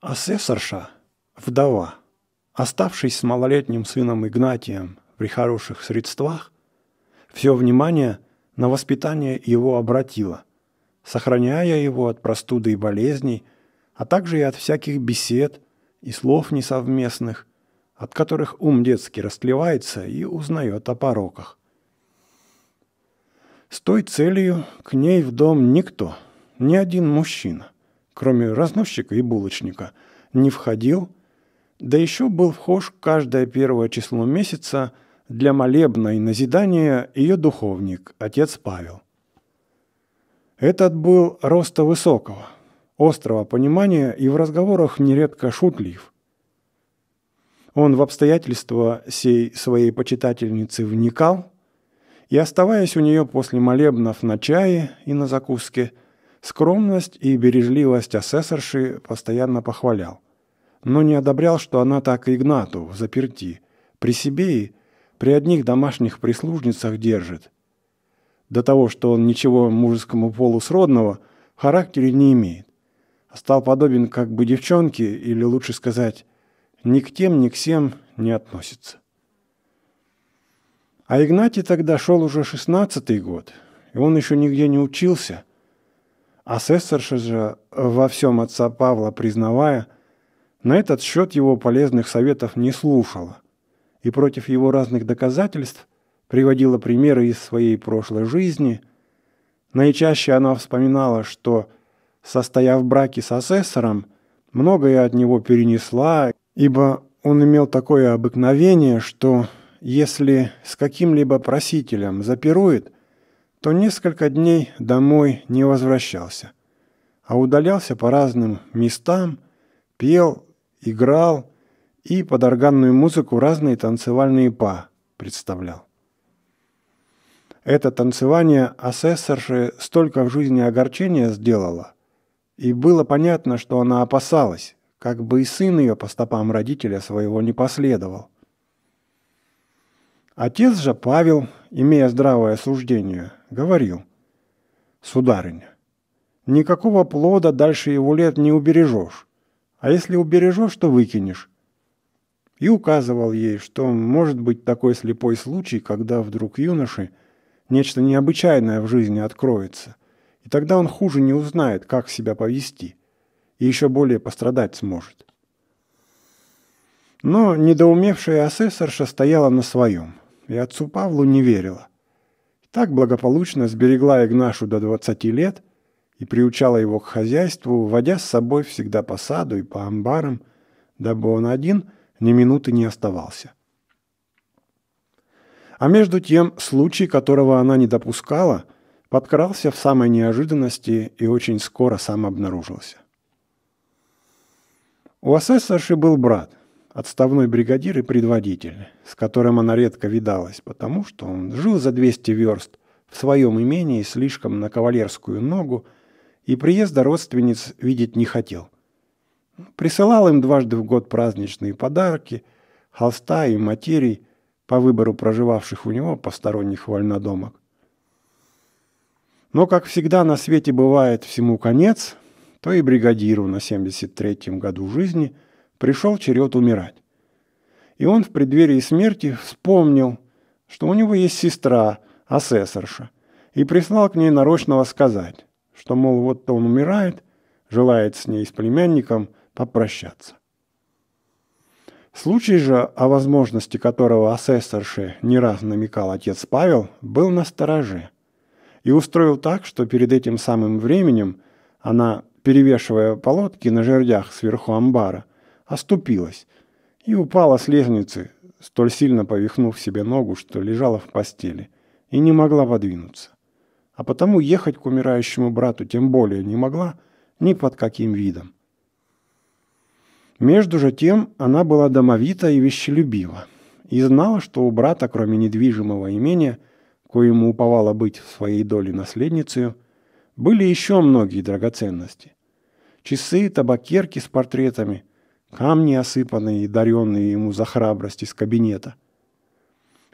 Асессорша – вдова. Оставшись с малолетним сыном Игнатием при хороших средствах, все внимание на воспитание его обратила, сохраняя его от простуды и болезней, а также и от всяких бесед и слов несовместных, от которых ум детский растлевается и узнает о пороках. С той целью к ней в дом никто, ни один мужчина – кроме разносчика и булочника, не входил, да еще был вхож каждое первое число месяца для молебна и назидания ее духовник, отец Павел. Этот был роста высокого, острого понимания и в разговорах нередко шутлив. Он в обстоятельства сей своей почитательницы вникал – и, оставаясь у нее после молебнов на чае и на закуске, Скромность и бережливость асессорши постоянно похвалял, но не одобрял, что она так и Игнату в заперти, при себе и при одних домашних прислужницах держит. До того, что он ничего мужескому полу сродного в характере не имеет. Стал подобен как бы девчонке, или лучше сказать, ни к тем, ни к всем не относится. А Игнатий тогда шел уже шестнадцатый год, и он еще нигде не учился, Асессорша же, э, во всем отца Павла признавая, на этот счет его полезных советов не слушала и против его разных доказательств приводила примеры из своей прошлой жизни. Наичаще она вспоминала, что, состояв в браке с асессором, многое от него перенесла, ибо он имел такое обыкновение, что если с каким-либо просителем запирует – то несколько дней домой не возвращался, а удалялся по разным местам, пел, играл и под органную музыку разные танцевальные па представлял. Это танцевание асессорше столько в жизни огорчения сделало, и было понятно, что она опасалась, как бы и сын ее по стопам родителя своего не последовал. Отец же Павел, имея здравое суждение, говорил, «Сударыня, никакого плода дальше его лет не убережешь, а если убережешь, то выкинешь». И указывал ей, что может быть такой слепой случай, когда вдруг юноши нечто необычайное в жизни откроется, и тогда он хуже не узнает, как себя повести, и еще более пострадать сможет. Но недоумевшая асессорша стояла на своем, и отцу Павлу не верила – так благополучно сберегла Игнашу до 20 лет и приучала его к хозяйству, вводя с собой всегда по саду и по амбарам, дабы он один ни минуты не оставался. А между тем, случай, которого она не допускала, подкрался в самой неожиданности и очень скоро сам обнаружился. У асессорши был брат, отставной бригадир и предводитель, с которым она редко видалась, потому что он жил за 200 верст в своем имении слишком на кавалерскую ногу и приезда родственниц видеть не хотел. Присылал им дважды в год праздничные подарки, холста и материй по выбору проживавших у него посторонних вольнодомок. Но, как всегда на свете бывает всему конец, то и бригадиру на 73-м году жизни – пришел черед умирать. И он в преддверии смерти вспомнил, что у него есть сестра, асессорша, и прислал к ней нарочного сказать, что, мол, вот он умирает, желает с ней, с племянником, попрощаться. Случай же, о возможности которого асессорше не раз намекал отец Павел, был на стороже и устроил так, что перед этим самым временем она, перевешивая полотки на жердях сверху амбара, оступилась и упала с лестницы, столь сильно повихнув себе ногу, что лежала в постели и не могла подвинуться. А потому ехать к умирающему брату тем более не могла ни под каким видом. Между же тем она была домовита и вещелюбива и знала, что у брата, кроме недвижимого имения, коему уповала быть в своей доле наследницей, были еще многие драгоценности. Часы, табакерки с портретами, камни, осыпанные и даренные ему за храбрость из кабинета.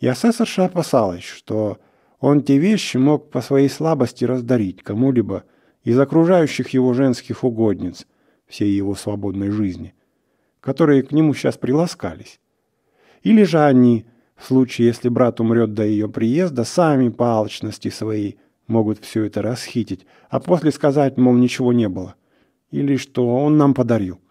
И асессорша опасалась, что он те вещи мог по своей слабости раздарить кому-либо из окружающих его женских угодниц всей его свободной жизни, которые к нему сейчас приласкались. Или же они, в случае, если брат умрет до ее приезда, сами по алчности своей могут все это расхитить, а после сказать, мол, ничего не было, или что он нам подарил –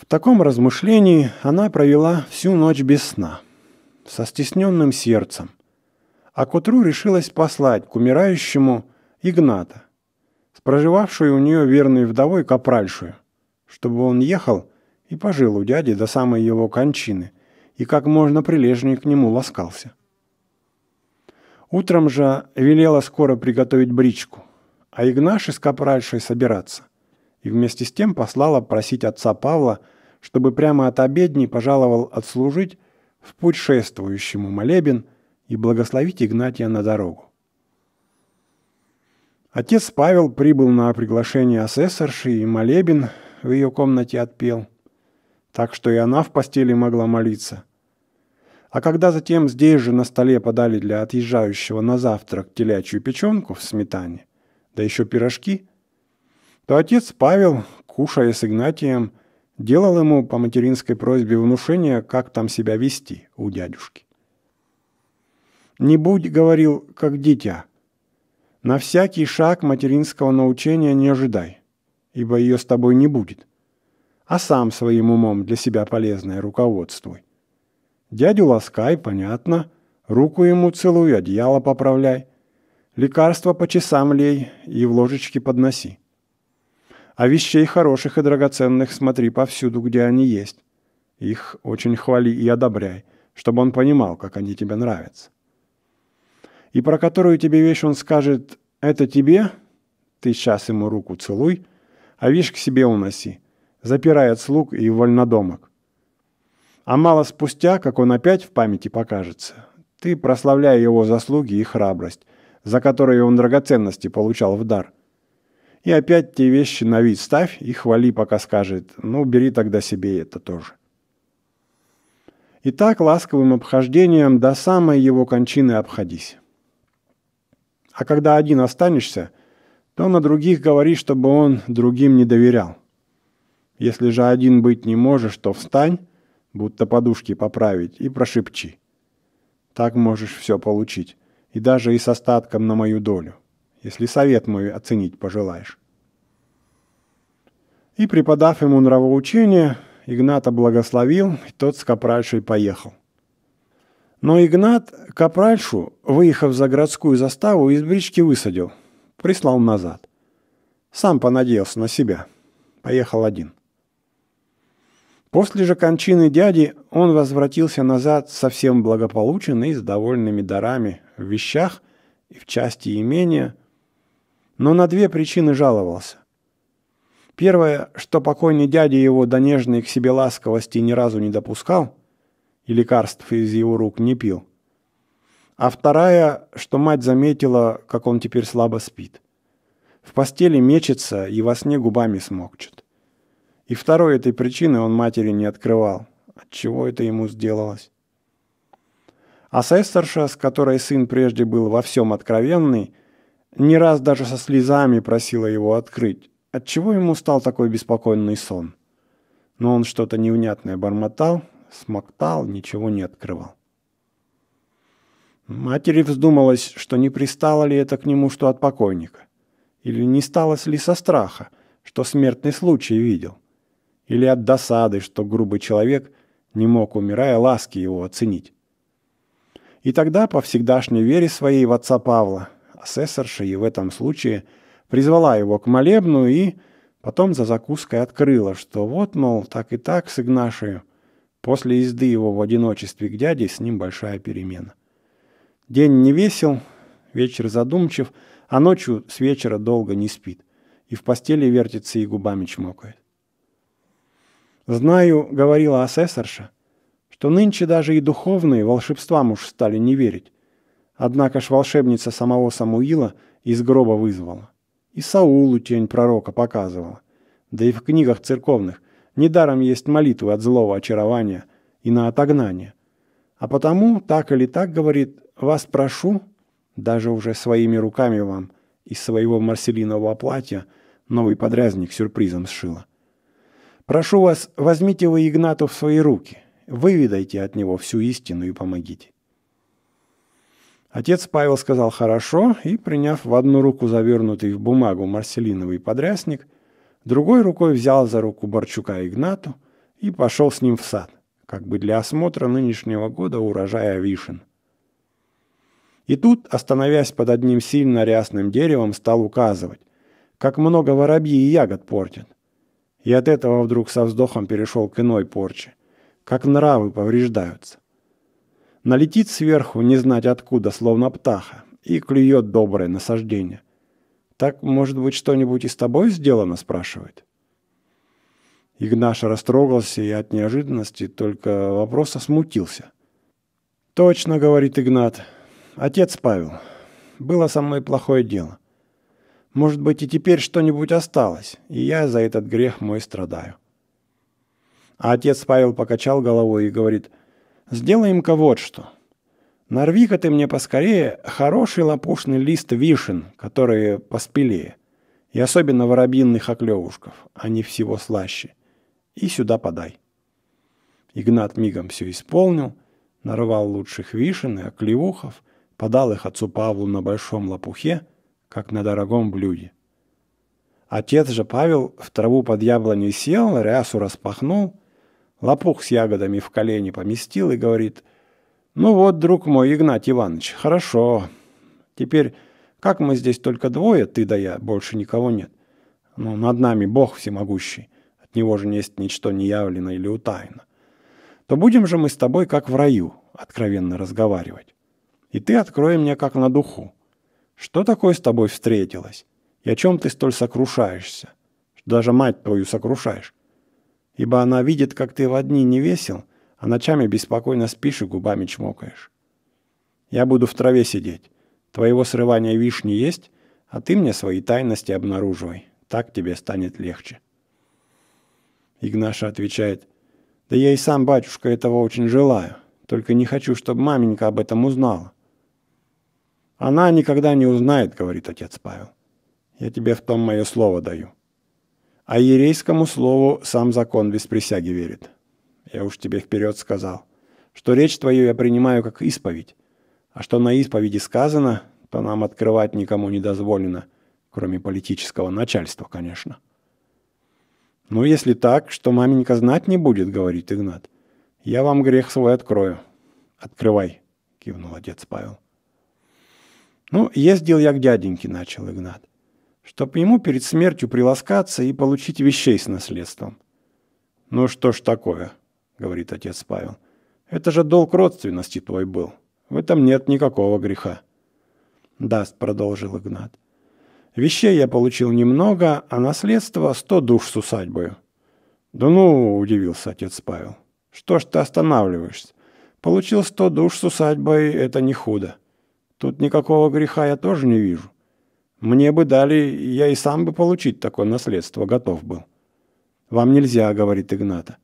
в таком размышлении она провела всю ночь без сна, со стесненным сердцем, а к утру решилась послать к умирающему Игната, с проживавшей у нее верной вдовой капральшую, чтобы он ехал и пожил у дяди до самой его кончины и как можно прилежнее к нему ласкался. Утром же велела скоро приготовить бричку, а Игнаши с капральшей собираться и вместе с тем послала просить отца Павла, чтобы прямо от обедни пожаловал отслужить в путешествующему молебен и благословить Игнатия на дорогу. Отец Павел прибыл на приглашение асессорши и молебен в ее комнате отпел, так что и она в постели могла молиться. А когда затем здесь же на столе подали для отъезжающего на завтрак телячью печенку в сметане, да еще пирожки – то отец Павел, кушая с Игнатием, делал ему по материнской просьбе внушение, как там себя вести у дядюшки. «Не будь, — говорил, — как дитя, на всякий шаг материнского научения не ожидай, ибо ее с тобой не будет, а сам своим умом для себя полезное руководствуй. Дядю ласкай, понятно, руку ему целуй, одеяло поправляй, лекарства по часам лей и в ложечки подноси. А вещей хороших и драгоценных смотри повсюду, где они есть. Их очень хвали и одобряй, чтобы он понимал, как они тебе нравятся. И про которую тебе вещь он скажет «это тебе», ты сейчас ему руку целуй, а вещь к себе уноси, запирая от слуг и вольнодомок. А мало спустя, как он опять в памяти покажется, ты прославляя его заслуги и храбрость, за которые он драгоценности получал в дар – и опять те вещи на вид ставь и хвали, пока скажет. Ну, бери тогда себе это тоже. И так ласковым обхождением до самой его кончины обходись. А когда один останешься, то на других говори, чтобы он другим не доверял. Если же один быть не можешь, то встань, будто подушки поправить, и прошепчи. Так можешь все получить, и даже и с остатком на мою долю если совет мой оценить пожелаешь». И, преподав ему нравоучение, Игната благословил, и тот с Капральшей поехал. Но Игнат Капральшу, выехав за городскую заставу, из брички высадил, прислал назад. Сам понадеялся на себя. Поехал один. После же кончины дяди он возвратился назад совсем благополучен и с довольными дарами в вещах и в части имения – но на две причины жаловался. Первое, что покойный дядя его до нежной к себе ласковости ни разу не допускал и лекарств из его рук не пил. А вторая, что мать заметила, как он теперь слабо спит. В постели мечется и во сне губами смокчет. И второй этой причины он матери не открывал, от чего это ему сделалось. А сестерша, с которой сын прежде был во всем откровенный, не раз даже со слезами просила его открыть, отчего ему стал такой беспокойный сон. Но он что-то неунятное бормотал, смоктал, ничего не открывал. Матери вздумалось, что не пристало ли это к нему что от покойника, или не сталось ли со страха, что смертный случай видел, или от досады, что грубый человек не мог, умирая, ласки его оценить. И тогда, по всегдашней вере своей в отца Павла, Асессорша и в этом случае призвала его к молебну и потом за закуской открыла, что вот, мол, так и так с Игнашею. После езды его в одиночестве к дяде с ним большая перемена. День не весел, вечер задумчив, а ночью с вечера долго не спит. И в постели вертится и губами чмокает. «Знаю», — говорила асессорша, — что нынче даже и духовные волшебствам уж стали не верить. Однако ж волшебница самого Самуила из гроба вызвала. И Саулу тень пророка показывала. Да и в книгах церковных недаром есть молитвы от злого очарования и на отогнание. А потому, так или так, говорит, вас прошу, даже уже своими руками вам из своего марселинового платья новый подрязник сюрпризом сшила. Прошу вас, возьмите вы Игнату в свои руки, выведайте от него всю истину и помогите. Отец Павел сказал «хорошо» и, приняв в одну руку завернутый в бумагу марселиновый подрясник, другой рукой взял за руку Борчука Игнату и пошел с ним в сад, как бы для осмотра нынешнего года урожая вишен. И тут, остановясь под одним сильно рясным деревом, стал указывать, как много воробьи и ягод портят. И от этого вдруг со вздохом перешел к иной порче, как нравы повреждаются. Налетит сверху, не знать откуда, словно птаха, и клюет доброе насаждение. «Так, может быть, что-нибудь и с тобой сделано?» – спрашивает. Игнаша растрогался и от неожиданности только вопроса смутился. «Точно», – говорит Игнат, – «отец Павел, было со мной плохое дело. Может быть, и теперь что-нибудь осталось, и я за этот грех мой страдаю». А отец Павел покачал головой и говорит – Сделаем-ка вот что. Нарви-ка ты мне поскорее хороший лопушный лист вишен, которые поспелее, и особенно воробьинных оклевушков, они а всего слаще, и сюда подай. Игнат мигом все исполнил, нарвал лучших вишен и оклевухов, подал их отцу Павлу на большом лопухе, как на дорогом блюде. Отец же Павел в траву под яблоней сел, рясу распахнул, лопух с ягодами в колени поместил и говорит, «Ну вот, друг мой, Игнать Иванович, хорошо. Теперь как мы здесь только двое, ты да я, больше никого нет? Но ну, над нами Бог всемогущий, от Него же есть ничто не явлено или утайно. То будем же мы с тобой как в раю откровенно разговаривать. И ты открой мне как на духу. Что такое с тобой встретилось? И о чем ты столь сокрушаешься? Даже мать твою сокрушаешь ибо она видит, как ты в одни не весел, а ночами беспокойно спишь и губами чмокаешь. Я буду в траве сидеть. Твоего срывания вишни есть, а ты мне свои тайности обнаруживай. Так тебе станет легче. Игнаша отвечает, «Да я и сам, батюшка, этого очень желаю, только не хочу, чтобы маменька об этом узнала». «Она никогда не узнает», — говорит отец Павел. «Я тебе в том мое слово даю». А ерейскому слову сам закон без присяги верит. Я уж тебе вперед сказал, что речь твою я принимаю как исповедь, а что на исповеди сказано, то нам открывать никому не дозволено, кроме политического начальства, конечно. «Ну, если так, что маменька знать не будет», — говорит Игнат. «Я вам грех свой открою». «Открывай», — кивнул отец Павел. «Ну, ездил я к дяденьке», — начал Игнат чтоб ему перед смертью приласкаться и получить вещей с наследством. «Ну что ж такое?» — говорит отец Павел. «Это же долг родственности твой был. В этом нет никакого греха». «Даст», — продолжил Игнат. «Вещей я получил немного, а наследство — сто душ с усадьбою». «Да ну!» — удивился отец Павел. «Что ж ты останавливаешься? Получил сто душ с усадьбой — это не худо. Тут никакого греха я тоже не вижу. Мне бы дали, я и сам бы получить такое наследство готов был. Вам нельзя, говорит Игната.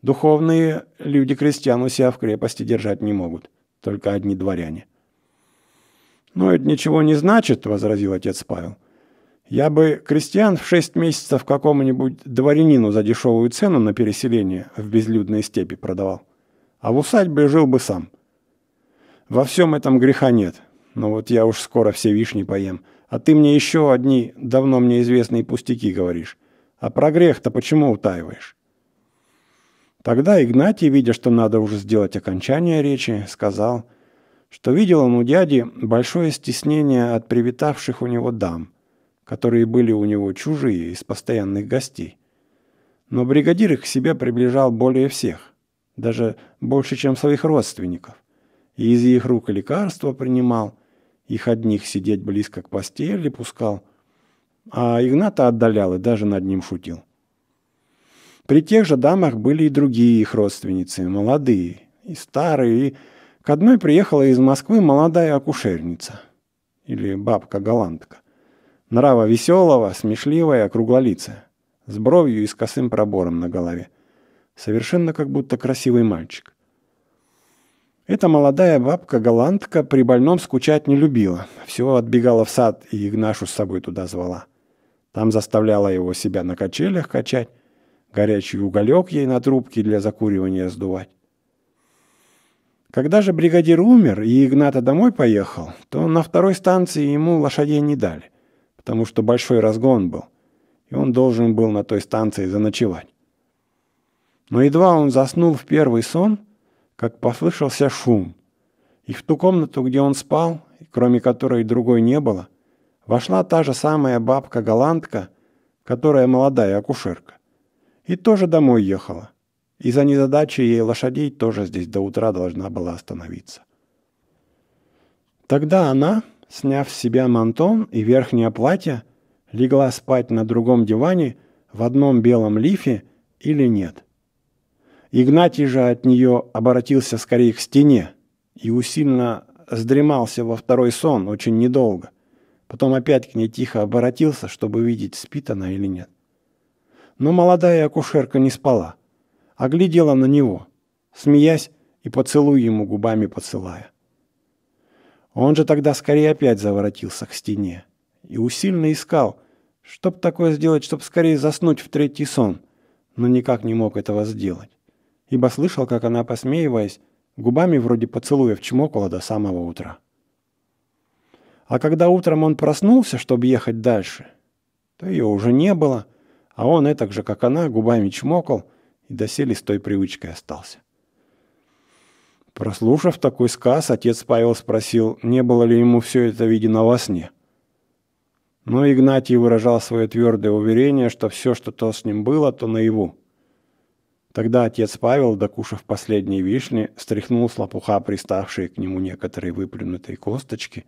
Духовные люди крестьян у себя в крепости держать не могут, только одни дворяне. Но это ничего не значит», — возразил отец Павел. «Я бы крестьян в шесть месяцев какому-нибудь дворянину за дешевую цену на переселение в безлюдные степи продавал, а в усадьбе жил бы сам. Во всем этом греха нет, но вот я уж скоро все вишни поем, а ты мне еще одни давно мне известные пустяки говоришь. А про грех-то почему утаиваешь? Тогда Игнатий, видя, что надо уже сделать окончание речи, сказал, что видел он у дяди большое стеснение от привитавших у него дам, которые были у него чужие из постоянных гостей. Но бригадир их к себе приближал более всех, даже больше, чем своих родственников, и из их рук лекарства принимал – их одних сидеть близко к постели пускал, а Игната отдалял и даже над ним шутил. При тех же дамах были и другие их родственницы, молодые и старые, и к одной приехала из Москвы молодая акушерница или бабка-голландка. Нрава веселого, смешливая, круглолицая, с бровью и с косым пробором на голове. Совершенно как будто красивый мальчик. Эта молодая бабка-голландка при больном скучать не любила. Все отбегала в сад и Игнашу с собой туда звала. Там заставляла его себя на качелях качать, горячий уголек ей на трубке для закуривания сдувать. Когда же бригадир умер и Игната домой поехал, то на второй станции ему лошадей не дали, потому что большой разгон был, и он должен был на той станции заночевать. Но едва он заснул в первый сон – как послышался шум, и в ту комнату, где он спал, кроме которой другой не было, вошла та же самая бабка-голландка, которая молодая акушерка, и тоже домой ехала. Из-за незадачи ей лошадей тоже здесь до утра должна была остановиться. Тогда она, сняв с себя мантон и верхнее платье, легла спать на другом диване в одном белом лифе или нет – Игнатий же от нее оборотился скорее к стене и усильно сдремался во второй сон очень недолго. Потом опять к ней тихо оборотился, чтобы видеть, спит она или нет. Но молодая акушерка не спала, а глядела на него, смеясь и поцелуй ему губами поцелая. Он же тогда скорее опять заворотился к стене и усильно искал, чтоб такое сделать, чтоб скорее заснуть в третий сон, но никак не мог этого сделать ибо слышал, как она, посмеиваясь, губами вроде поцелуя в чмокала до самого утра. А когда утром он проснулся, чтобы ехать дальше, то ее уже не было, а он, и так же, как она, губами чмокал и доселе с той привычкой остался. Прослушав такой сказ, отец Павел спросил, не было ли ему все это видено во сне. Но Игнатий выражал свое твердое уверение, что все, что то с ним было, то наяву. Тогда отец Павел, докушав последние вишни, стряхнул с лопуха приставшие к нему некоторые выплюнутые косточки,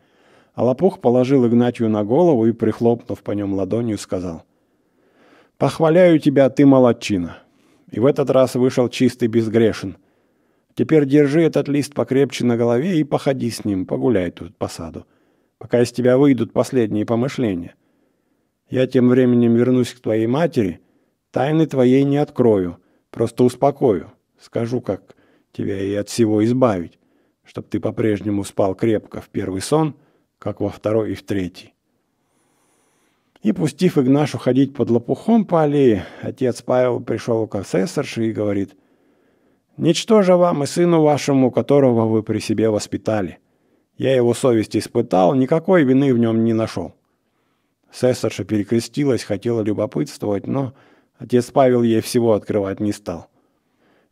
а лопух положил Игнатью на голову и, прихлопнув по нем ладонью, сказал «Похваляю тебя, ты молодчина!» И в этот раз вышел чистый безгрешен. Теперь держи этот лист покрепче на голове и походи с ним, погуляй тут по саду, пока из тебя выйдут последние помышления. Я тем временем вернусь к твоей матери, тайны твоей не открою» Просто успокою, скажу, как тебя и от всего избавить, чтоб ты по-прежнему спал крепко в первый сон, как во второй и в третий. И, пустив Игнашу ходить под лопухом по аллее, отец Павел пришел к асессорше и говорит, же вам и сыну вашему, которого вы при себе воспитали. Я его совесть испытал, никакой вины в нем не нашел». Сессорша перекрестилась, хотела любопытствовать, но Отец Павел ей всего открывать не стал.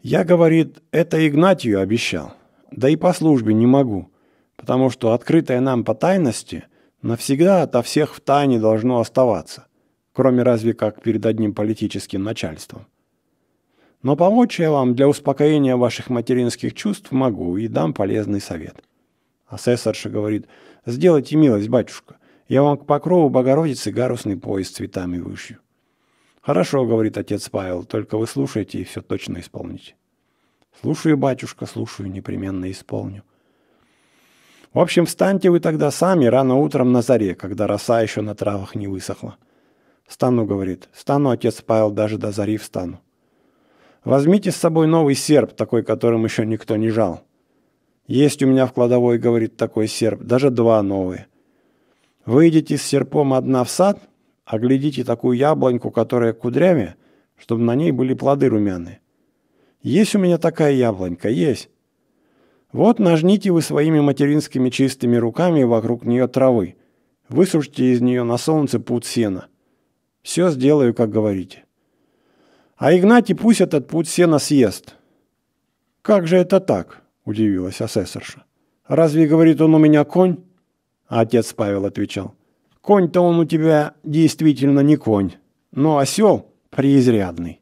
Я, говорит, это Игнатию обещал. Да и по службе не могу, потому что открытое нам по тайности навсегда ото всех в тайне должно оставаться, кроме разве как перед одним политическим начальством. Но помочь я вам для успокоения ваших материнских чувств могу и дам полезный совет. Асессорша говорит, сделайте милость, батюшка, я вам к покрову Богородицы гарусный пояс цветами вышью. «Хорошо», — говорит отец Павел, — «только вы слушайте и все точно исполните». «Слушаю, батюшка, слушаю, непременно исполню». «В общем, встаньте вы тогда сами рано утром на заре, когда роса еще на травах не высохла». «Встану», — говорит, — «встану, отец Павел, даже до зари встану». «Возьмите с собой новый серп, такой, которым еще никто не жал». «Есть у меня в кладовой, — говорит такой серп, — даже два новые». «Выйдете с серпом одна в сад, Оглядите такую яблоньку, которая кудрями, чтобы на ней были плоды румяные. Есть у меня такая яблонька, есть. Вот нажните вы своими материнскими чистыми руками вокруг нее травы. Высушите из нее на солнце путь сена. Все сделаю, как говорите. А Игнатий пусть этот путь сена съест. Как же это так? Удивилась асессорша. Разве, говорит он, у меня конь? А отец Павел отвечал. Конь-то он у тебя действительно не конь, но осел преизрядный.